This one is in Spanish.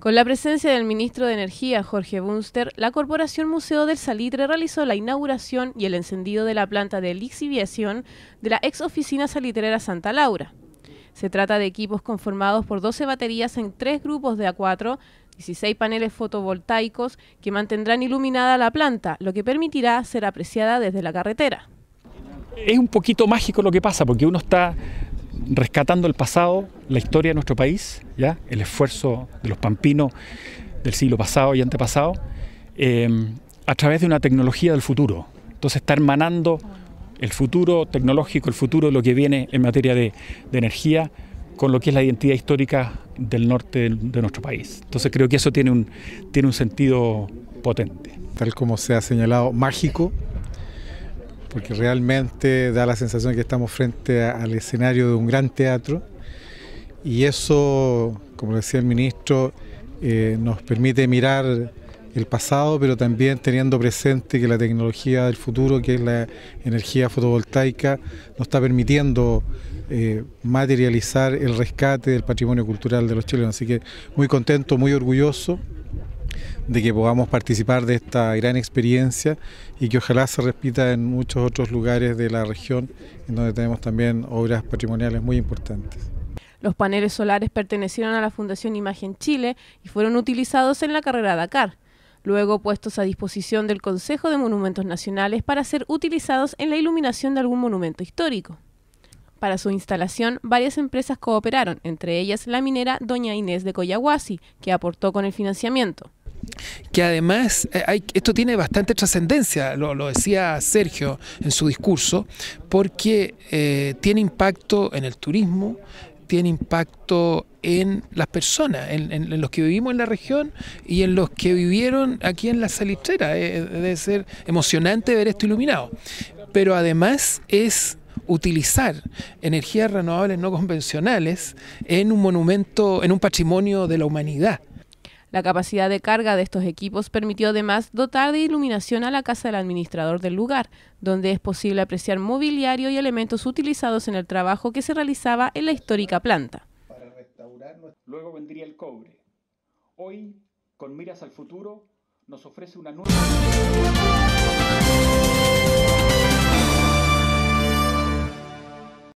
Con la presencia del ministro de Energía, Jorge Bunster, la Corporación Museo del Salitre realizó la inauguración y el encendido de la planta de lixiviación de la ex oficina salitrera Santa Laura. Se trata de equipos conformados por 12 baterías en tres grupos de A4, 16 paneles fotovoltaicos que mantendrán iluminada la planta, lo que permitirá ser apreciada desde la carretera. Es un poquito mágico lo que pasa, porque uno está rescatando el pasado, la historia de nuestro país, ¿ya? el esfuerzo de los pampinos del siglo pasado y antepasado, em, a través de una tecnología del futuro. Entonces está hermanando el futuro tecnológico, el futuro de lo que viene en materia de, energía, con lo que es la identidad histórica del norte de, nuestro país. Entonces creo que eso tiene un, tiene un sentido potente. Tal como se ha señalado, mágico, porque realmente da la sensación de que estamos frente al escenario de un gran teatro y eso, como decía el ministro, eh, nos permite mirar el pasado, pero también teniendo presente que la tecnología del futuro, que es la energía fotovoltaica, nos está permitiendo eh, materializar el rescate del patrimonio cultural de los chilenos. Así que muy contento, muy orgulloso de que podamos participar de esta gran experiencia y que ojalá se repita en muchos otros lugares de la región, en donde tenemos también obras patrimoniales muy importantes. Los paneles solares pertenecieron a la Fundación Imagen Chile y fueron utilizados en la carrera Dakar, luego puestos a disposición del Consejo de Monumentos Nacionales para ser utilizados en la iluminación de algún monumento histórico. Para su instalación, varias empresas cooperaron, entre ellas la minera Doña Inés de Coyahuasi, que aportó con el financiamiento que además eh, esto tiene bastante trascendencia, lo, decía Sergio en su discurso, porque eh, tiene impacto en el turismo, tiene impacto en las personas, en, los que vivimos en la región y en los que vivieron aquí en la salitrera. Eh, debe ser emocionante ver esto iluminado. Pero además es utilizar energías renovables no convencionales en un monumento, en un patrimonio de la humanidad. La capacidad de carga de estos equipos permitió además dotar de iluminación a la casa del administrador del lugar, donde es posible apreciar mobiliario y elementos utilizados en el trabajo que se realizaba en la histórica planta. Para luego vendría el cobre. Hoy, con miras al futuro, nos ofrece una nueva...